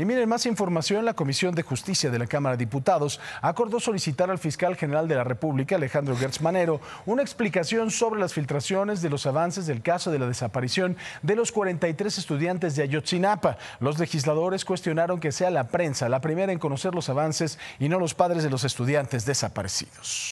Y miren, más información, la Comisión de Justicia de la Cámara de Diputados acordó solicitar al fiscal general de la República, Alejandro Gertz Manero, una explicación sobre las filtraciones de los avances del caso de la desaparición de los 43 estudiantes de Ayotzinapa. Los legisladores cuestionaron que sea la prensa la primera en conocer los avances y no los padres de los estudiantes desaparecidos.